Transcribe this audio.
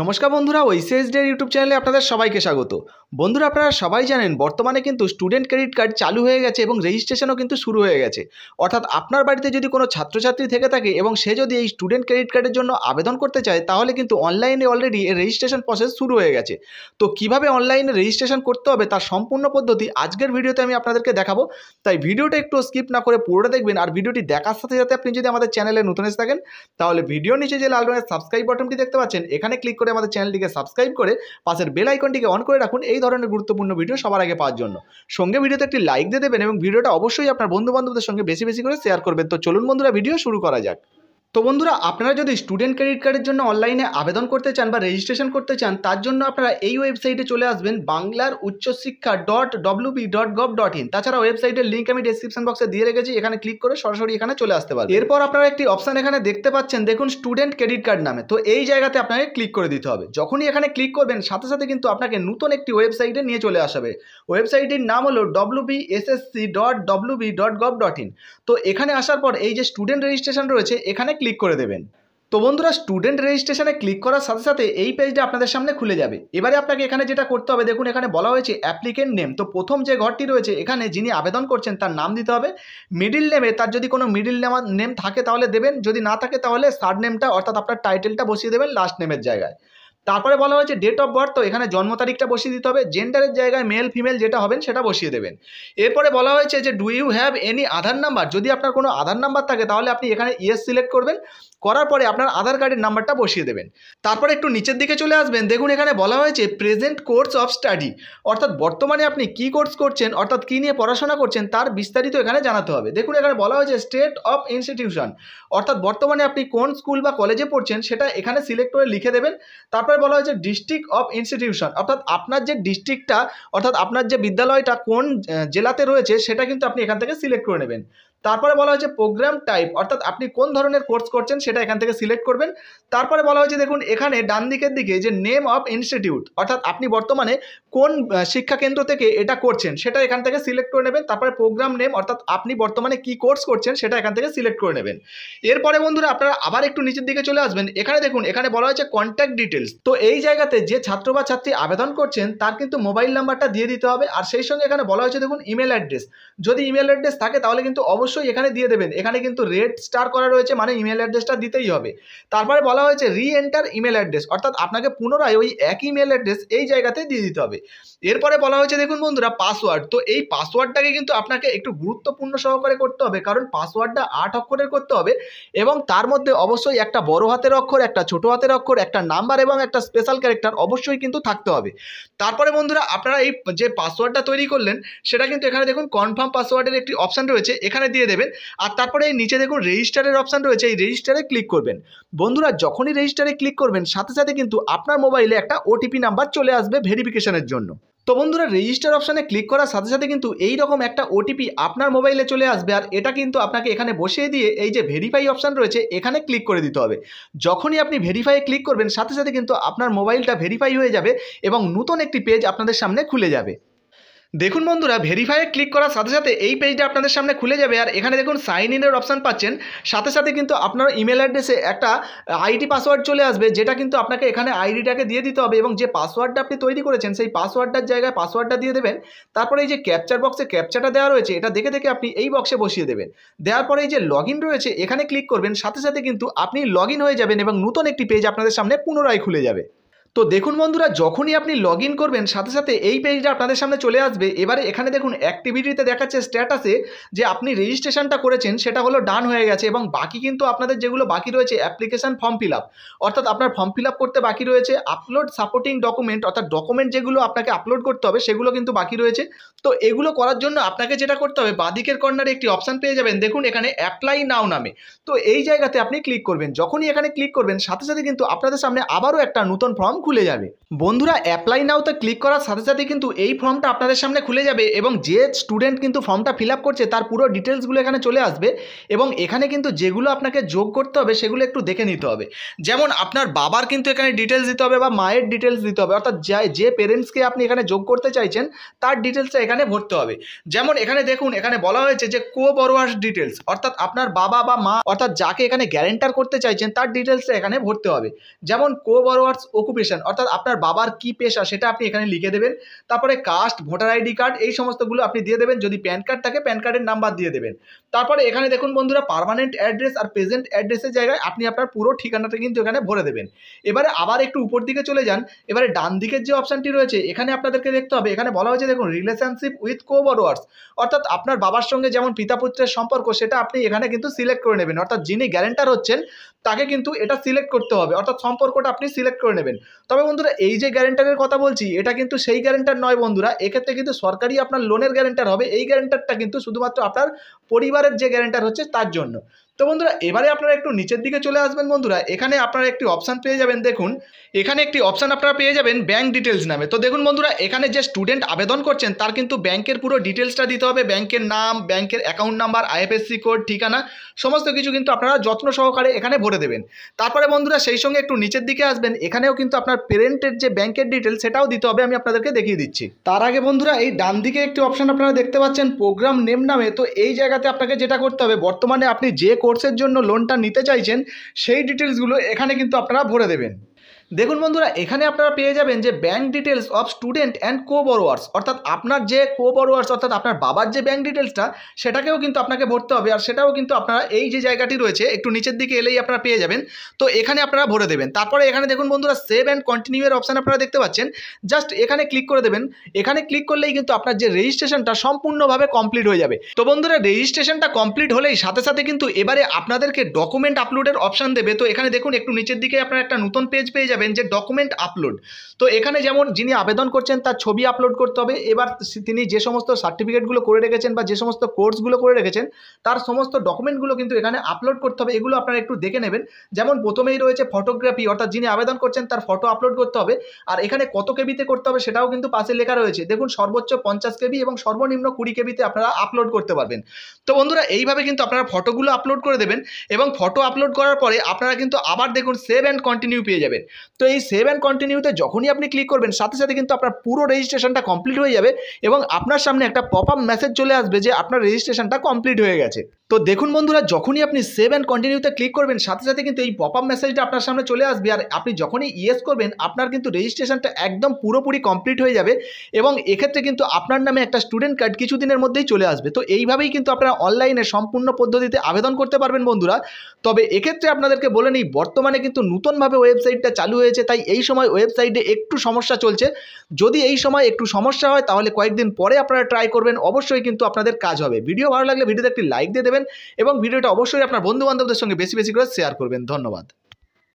নমস্কার বন্ধুরা ওইসিএস D YouTube চ্যানেলে আপনাদের সবাইকে স্বাগত বন্ধুরা আপনারা সবাই জানেন বর্তমানে কিন্তু স্টুডেন্ট ক্রেডিট কার্ড চালু হয়ে গেছে এবং রেজিস্ট্রেশনও কিন্তু শুরু হয়ে গেছে অর্থাৎ আপনার বাড়িতে যদি কোনো ছাত্রছাত্রী থেকে থাকে এবং সে যদি এই স্টুডেন্ট ক্রেডিট কার্ডের জন্য আবেদন করতে চায় তাহলে কিন্তু অনলাইনে অলরেডি এর রেজিস্ট্রেশন প্রসেস শুরু হয়ে গেছে তো কিভাবে অনলাইনে রেজিস্ট্রেশন করতে হবে তার সম্পূর্ণ পদ্ধতি আজকের ভিডিওতে আমি আপনাদেরকে দেখাবো তাই ভিডিওটা একটু স্কিপ না করে পুরোটা দেখবেন আর ভিডিওটি দেখার সাথে সাথে আপনি যদি আমাদের চ্যানেলে নতুন এসে থাকেন তাহলে ভিডিও নিচে যে লাল রঙের সাবস্ক্রাইব বাটনটি দেখতে পাচ্ছেন এখানে ক্লিক করে আমাদের চ্যানেলটিকে সাবস্ক্রাইব করে পাশের বেল আইকনটিকে অন করে রাখুন এই ধরনের গুরুত্বপূর্ণ ভিডিও সবার আগে পাওয়ার জন্য সঙ্গে ভিডিওতে একটি লাইক দিয়ে দেবেন এবং ভিডিওটা অবশ্যই আপনার বন্ধু বান্ধবদের সঙ্গে বেশি বেশি করে শেয়ার করবেন তো চলুন বন্ধুরা ভিডিও শুরু করা যাক তো বন্ধুরা আপনারা যদি স্টুডেন্ট ক্রেডিট কার্ডের জন্য অনলাইনে আবেদন করতে চান বা রেজিস্ট্রেশন করতে চান তার জন্য আপনারা এই ওয়েবসাইটে চলে আসবেন বাংলার উচ্চশিক্ষা dot B dot gov dot in তাছাড়া ওয়েবসাইটের লিঙ্ক আমি ডিসক্রিপশন বক্সে দিয়ে রেখেছি এখানে ক্লিক করে সরাসরি এখানে চলে আসতে পারবেন এরপর আপনারা একটি অপশান এখানে দেখতে পাচ্ছেন দেখুন স্টুডেন্ট ক্রেডিট কার্ড নামে তো এই জায়গাতে আপনাকে ক্লিক করে দিতে হবে যখনই এখানে ক্লিক করবেন সাথে সাথে কিন্তু আপনাকে নতুন একটি ওয়েবসাইটে নিয়ে চলে আসবে ওয়েবসাইটের নাম হলো S SSC dot B dot gov dot in তো এখানে আসার পর এই যে স্টুডেন্ট রেজিস্ট্রেশন রয়েছে এখানে ক্লিক করে দেবেন তো বন্ধুরা স্টুডেন্ট রেজিস্ট্রেশনে ক্লিক করার সাথে সাথে এই পেজটা আপনাদের সামনে খুলে যাবে এবারে আপনাকে এখানে যেটা করতে হবে দেখুন এখানে বলা হয়েছে অ্যাপ্লিকেন্ট নেম তো প্রথম যে ঘরটি রয়েছে এখানে যিনি আবেদন করছেন তার নাম দিতে হবে মিডিল নেমে তার যদি কোনো মিডিল নেম নেম থাকে তাহলে দেবেন যদি না থাকে তাহলে সার্ড নেমটা অর্থাৎ আপনার টাইটেলটা বসিয়ে দেবেন লাস্ট নেমের জায়গায় তারপরে বলা হয়েছে ডেট অফ বার্থ তো এখানে জন্ম তারিখটা বসিয়ে দিতে হবে জেন্ডারের জায়গায় মেল ফিমেল যেটা হবেন সেটা বসিয়ে দেবেন এরপরে বলা হয়েছে যে do you have any Aadhaar number যদি আপনার কোনো আধার নাম্বার থাকে তাহলে আপনি এখানে ইয়েস সিলেক্ট করবেন করার পরে আপনার আধার কার্ডের নাম্বারটা বসিয়ে দেবেন তারপরে একটু নিচের দিকে চলে আসবেন দেখুন এখানে বলা হয়েছে প্রেজেন্ট কোর্স অফ স্টাডি অর্থাৎ বর্তমানে আপনি কি কোর্স করছেন অর্থাৎ কী নিয়ে পড়াশোনা করছেন তার বিস্তারিত এখানে জানাতে হবে দেখুন এখানে বলা হয়েছে স্টেট অফ ইনস্টিটিউশন অর্থাৎ বর্তমানে আপনি কোন স্কুল বা কলেজে পড়ছেন সেটা এখানে সিলেক্ট করে লিখে দেবেন তারপরে বলা হয়েছে ডিস্ট্রিক্ট অফ ইনস্টিটিউশন অর্থাৎ আপনার যে ডিস্ট্রিক্টটা অর্থাৎ আপনার যে বিদ্যালয়টা কোন জেলাতে রয়েছে সেটা কিন্তু আপনি এখান থেকে সিলেক্ট করে নেবেন তারপরে বলা হয়েছে প্রোগ্রাম টাইপ অর্থাৎ আপনি কোন ধরনের কোর্স করছেন সেটা এখান থেকে সিলেক্ট করবেন তারপরে বলা হয়েছে দেখুন এখানে ডান দিকের দিকে যে নেম অফ ইনস্টিটিউট অর্থাৎ আপনি বর্তমানে কোন শিক্ষাকেন্দ্র থেকে এটা করছেন সেটা এখান থেকে সিলেক্ট করে নেবেন তারপরে প্রোগ্রাম নেম অর্থাৎ আপনি বর্তমানে কি কোর্স করছেন সেটা এখান থেকে সিলেক্ট করে নেবেন এরপরে বন্ধুরা আপনারা আবার একটু নিচের দিকে চলে আসবেন এখানে দেখুন এখানে বলা হয়েছে কন্ট্যাক্ট ডিটেলস তো এই জায়গাতে যে ছাত্র বা ছাত্রী আবেদন করছেন তার কিন্তু মোবাইল নাম্বারটা দিয়ে দিতে হবে আর সেই সঙ্গে এখানে বলা হয়েছে দেখুন ইমেল অ্যাড্রেস যদি ইমেল অ্যাড্রেস থাকে তাহলে কিন্তু অবশ্যই অবশ্যই এখানে দিয়ে দেবেন এখানে কিন্তু রেড স্টার করা রয়েছে মানে ইমেল অ্যাড্রেসটা দিতেই হবে তারপরে বলা হয়েছে রি এন্টার ইমেল অ্যাড্রেস অর্থাৎ আপনাকে পুনরায় ওই একই ইমেল অ্যাড্রেস এই জায়গাতে দিয়ে দিতে হবে এরপরে বলা হয়েছে দেখুন বন্ধুরা পাসওয়ার্ড তো এই পাসওয়ার্ডটাকে কিন্তু আপনাকে একটু গুরুত্বপূর্ণ সহকারে করতে হবে কারণ পাসওয়ার্ডটা আট অক্ষরের করতে হবে এবং তার মধ্যে অবশ্যই একটা বড় হাতের অক্ষর একটা ছোট হাতের অক্ষর একটা নাম্বার এবং একটা স্পেশাল ক্যারেক্টার অবশ্যই কিন্তু থাকতে হবে তারপরে বন্ধুরা আপনারা এই যে পাসওয়ার্ডটা তৈরি করলেন সেটা কিন্তু এখানে দেখুন কনফার্ম পাসওয়ার্ডের একটি অপশান রয়েছে এখানে দিয়ে দিয়ে দেবেন আর তারপরে এই নিচে দেখুন রেজিস্টারের অপশান রয়েছে এই রেজিস্টারে ক্লিক করবেন বন্ধুরা যখনই রেজিস্টারে ক্লিক করবেন সাথে সাথে কিন্তু আপনার মোবাইলে একটা ওটিপি নাম্বার চলে আসবে ভেরিফিকেশনের জন্য তো বন্ধুরা রেজিস্টার অপশানে ক্লিক করার সাথে সাথে কিন্তু এই রকম একটা ওটিপি আপনার মোবাইলে চলে আসবে আর এটা কিন্তু আপনাকে এখানে বসিয়ে দিয়ে এই যে ভেরিফাই অপশান রয়েছে এখানে ক্লিক করে দিতে হবে যখনই আপনি ভেরিফাই ক্লিক করবেন সাথে সাথে কিন্তু আপনার মোবাইলটা ভেরিফাই হয়ে যাবে এবং নতুন একটি পেজ আপনাদের সামনে খুলে যাবে দেখুন বন্ধুরা ভেরিফাইয়ে ক্লিক করার সাথে সাথে এই পেজটা আপনাদের সামনে খুলে যাবে আর এখানে দেখুন সাইন ইনের অপশান পাচ্ছেন সাথে সাথে কিন্তু আপনার ইমেল অ্যাড্রেসে একটা আইডি পাসওয়ার্ড চলে আসবে যেটা কিন্তু আপনাকে এখানে আইডিটাকে দিয়ে দিতে হবে এবং যে পাসওয়ার্ডটা আপনি তৈরি করেছেন সেই পাসওয়ার্ডটার জায়গায় পাসওয়ার্ডটা দিয়ে দেবেন তারপরে এই যে ক্যাপচার বক্সে ক্যাপচারটা দেওয়া রয়েছে এটা দেখে দেখে আপনি এই বক্সে বসিয়ে দেবেন দেওয়ার পরে এই যে লগ রয়েছে এখানে ক্লিক করবেন সাথে সাথে কিন্তু আপনি লগ হয়ে যাবেন এবং নতুন একটি পেজ আপনাদের সামনে পুনরায় খুলে যাবে তো দেখুন বন্ধুরা যখনই আপনি লগ করবেন সাথে সাথে এই পেজটা আপনাদের সামনে চলে আসবে এবারে এখানে দেখুন অ্যাক্টিভিটিতে দেখাচ্ছে স্ট্যাটাসে যে আপনি রেজিস্ট্রেশনটা করেছেন সেটা হলো ডান হয়ে গেছে এবং বাকি কিন্তু আপনাদের যেগুলো বাকি রয়েছে অ্যাপ্লিকেশান ফর্ম ফিল আপ অর্থাৎ আপনার ফর্ম ফিল আপ করতে বাকি রয়েছে আপলোড সাপোর্টিং ডকুমেন্ট অর্থাৎ ডকুমেন্ট যেগুলো আপনাকে আপলোড করতে হবে সেগুলো কিন্তু বাকি রয়েছে তো এগুলো করার জন্য আপনাকে যেটা করতে হবে বাদিকের কর্নারে একটি অপশান পেয়ে যাবেন দেখুন এখানে অ্যাপ্লাই নাও নামে তো এই জায়গাতে আপনি ক্লিক করবেন যখনই এখানে ক্লিক করবেন সাথে সাথে কিন্তু আপনাদের সামনে আবারও একটা নতুন ফর্ম খুলে যাবে বন্ধুরা অ্যাপ্লাই নাওতে ক্লিক করার সাথে সাথে কিন্তু এই ফর্মটা আপনাদের সামনে খুলে যাবে এবং যে স্টুডেন্ট কিন্তু ফর্মটা ফিল করছে তার পুরো ডিটেলসগুলো এখানে চলে আসবে এবং এখানে কিন্তু যেগুলো আপনাকে যোগ করতে হবে সেগুলো একটু দেখে নিতে হবে যেমন আপনার বাবার কিন্তু এখানে ডিটেলস দিতে হবে বা মায়ের ডিটেলস দিতে হবে অর্থাৎ যে পেরেন্টসকে আপনি এখানে যোগ করতে চাইছেন তার ডিটেলসটা এখানে ভরতে হবে যেমন এখানে দেখুন এখানে বলা হয়েছে যে কো বরোয়ার্স ডিটেলস অর্থাৎ আপনার বাবা বা মা অর্থাৎ যাকে এখানে গ্যারেন্টার করতে চাইছেন তার ডিটেলসটা এখানে ভরতে হবে যেমন কো বরোয়ার্স অকুপেশন প্রফেশন অর্থাৎ আপনার বাবার কি পেশা সেটা আপনি এখানে লিখে দেবেন তারপরে কাস্ট ভোটার আইডি কার্ড এই সমস্তগুলো আপনি দিয়ে দেবেন যদি প্যান কার্ড থাকে প্যান কার্ডের নাম্বার দিয়ে দেবেন তারপরে এখানে দেখুন বন্ধুরা পারমানেন্ট অ্যাড্রেস আর প্রেজেন্ট অ্যাড্রেসের জায়গায় আপনি আপনার পুরো ঠিকানাটা কিন্তু এখানে ভরে দেবেন এবারে আবার একটু উপর দিকে চলে যান এবারে ডান দিকের যে অপশানটি রয়েছে এখানে আপনাদেরকে দেখতে হবে এখানে বলা হয়েছে দেখুন রিলেশনশিপ উইথ কোবরওয়ার্স অর্থাৎ আপনার বাবার সঙ্গে যেমন পিতা পুত্রের সম্পর্ক সেটা আপনি এখানে কিন্তু সিলেক্ট করে নেবেন অর্থাৎ যিনি গ্যারেন্টার হচ্ছেন তাকে কিন্তু এটা সিলেক্ট করতে হবে অর্থাৎ সম্পর্কটা আপনি সিলেক্ট করে নেবেন তবে বন্ধুরা এই যে গ্যারেন্টারের কথা বলছি এটা কিন্তু সেই গ্যারেন্টার নয় বন্ধুরা এক্ষেত্রে কিন্তু সরকারি আপনার লোনের গ্যারেন্টার হবে এই গ্যারেন্টারটা কিন্তু শুধুমাত্র আপনার পরিবারের যে গ্যারেন্টার হচ্ছে তার জন্য তো বন্ধুরা এবারে আপনারা একটু নিচের দিকে চলে আসবেন বন্ধুরা এখানে আপনারা একটি অপশান পেয়ে যাবেন দেখুন এখানে একটি অপশান আপনারা পেয়ে যাবেন ব্যাংক ডিটেলস নামে তো দেখুন বন্ধুরা এখানে যে স্টুডেন্ট আবেদন করছেন তার কিন্তু ব্যাংকের পুরো ডিটেলসটা দিতে হবে ব্যাংকের নাম ব্যাংকের অ্যাকাউন্ট নাম্বার আইএফএসসি কোড ঠিকানা সমস্ত কিছু কিন্তু আপনারা যত্ন সহকারে এখানে ভরে দেবেন তারপরে বন্ধুরা সেই সঙ্গে একটু নিচের দিকে আসবেন এখানেও কিন্তু আপনার পেরেন্টের যে ব্যাংকের ডিটেলস সেটাও দিতে হবে আমি আপনাদেরকে দেখিয়ে দিচ্ছি তার আগে বন্ধুরা এই ডান দিকে একটি অপশান আপনারা দেখতে পাচ্ছেন প্রোগ্রাম নেম নামে তো এই জায়গাতে আপনাকে যেটা করতে হবে বর্তমানে আপনি যে কোর্সের জন্য লোনটা নিতে চাইছেন সেই ডিটেলসগুলো এখানে কিন্তু আপনারা ভরে দেবেন দেখুন বন্ধুরা এখানে আপনারা পেয়ে যাবেন যে bank details of student and co borrowers অর্থাৎ আপনার যে কো বরোয়ার্স অর্থাৎ আপনার বাবার যে ব্যাঙ্ক ডিটেলসটা সেটাকেও কিন্তু আপনাকে ভরতে হবে আর সেটাও কিন্তু আপনারা এই যে জায়গাটি রয়েছে একটু নিচের দিকে এলেই আপনারা পেয়ে যাবেন তো এখানে আপনারা ভরে দেবেন তারপরে এখানে দেখুন বন্ধুরা সেভ অ্যান্ড কন্টিনিউয়ের অপশান আপনারা দেখতে পাচ্ছেন জাস্ট এখানে ক্লিক করে দেবেন এখানে ক্লিক করলেই কিন্তু আপনার যে রেজিস্ট্রেশনটা সম্পূর্ণভাবে কমপ্লিট হয়ে যাবে তো বন্ধুরা রেজিস্ট্রেশনটা কমপ্লিট হলেই সাথে সাথে কিন্তু এবারে আপনাদেরকে ডকুমেন্ট আপলোডের অপশান দেবে তো এখানে দেখুন একটু নিচের দিকে আপনারা একটা নতুন পেজ পেয়ে যাবেন পাবেন যে ডকুমেন্ট আপলোড তো এখানে যেমন যিনি আবেদন করছেন তার ছবি আপলোড করতে হবে এবার তিনি যে সমস্ত সার্টিফিকেটগুলো করে রেখেছেন বা যে সমস্ত কোর্সগুলো করে রেখেছেন তার সমস্ত ডকুমেন্টগুলো কিন্তু এখানে আপলোড করতে হবে এগুলো আপনারা একটু দেখে নেবেন যেমন প্রথমেই রয়েছে ফটোগ্রাফি অর্থাৎ যিনি আবেদন করছেন তার ফটো আপলোড করতে হবে আর এখানে কত কেবিতে করতে হবে সেটাও কিন্তু পাশে লেখা রয়েছে দেখুন সর্বোচ্চ পঞ্চাশ কেবি এবং সর্বনিম্ন কুড়ি কেবিতে আপনারা আপলোড করতে পারবেন তো বন্ধুরা এইভাবে কিন্তু আপনারা ফটোগুলো আপলোড করে দেবেন এবং ফটো আপলোড করার পরে আপনারা কিন্তু আবার দেখুন সেভ অ্যান্ড কন্টিনিউ পেয়ে যাবেন তো এই সেভ অ্যান্ড কন্টিনিউতে যখনই আপনি ক্লিক করবেন সাথে সাথে কিন্তু আপনার পুরো রেজিস্ট্রেশনটা কমপ্লিট হয়ে যাবে এবং আপনার সামনে একটা পপ আপ মেসেজ চলে আসবে যে আপনার রেজিস্ট্রেশনটা কমপ্লিট হয়ে গেছে তো দেখুন বন্ধুরা যখনই আপনি সেভ অ্যান্ড কন্টিনিউতে ক্লিক করবেন সাথে সাথে কিন্তু এই পপ আপ মেসেজটা আপনার সামনে চলে আসবে আর আপনি যখনই ইয়েস করবেন আপনার কিন্তু রেজিস্ট্রেশনটা একদম পুরোপুরি কমপ্লিট হয়ে যাবে এবং এক্ষেত্রে কিন্তু আপনার নামে একটা স্টুডেন্ট কার্ড কিছুদিনের মধ্যেই চলে আসবে তো এইভাবেই কিন্তু আপনারা অনলাইনে সম্পূর্ণ পদ্ধতিতে আবেদন করতে পারবেন বন্ধুরা তবে এক্ষেত্রে আপনাদেরকে বলে নিই বর্তমানে কিন্তু নতুনভাবে ওয়েবসাইটটা চালু হয়েছে তাই এই সময় ওয়েবসাইটে একটু সমস্যা চলছে যদি এই সময় একটু সমস্যা হয় তাহলে কয়েকদিন পরে আপনারা ট্রাই করবেন অবশ্যই কিন্তু আপনাদের কাজ হবে ভিডিও ভালো লাগলে ভিডিওতে একটি লাইক দিয়ে দেবেন এবং ভিডিওটা অবশ্যই আপনার বন্ধুবান্ধবদের সঙ্গে বেশি বেশি করে শেয়ার করবেন ধন্যবাদ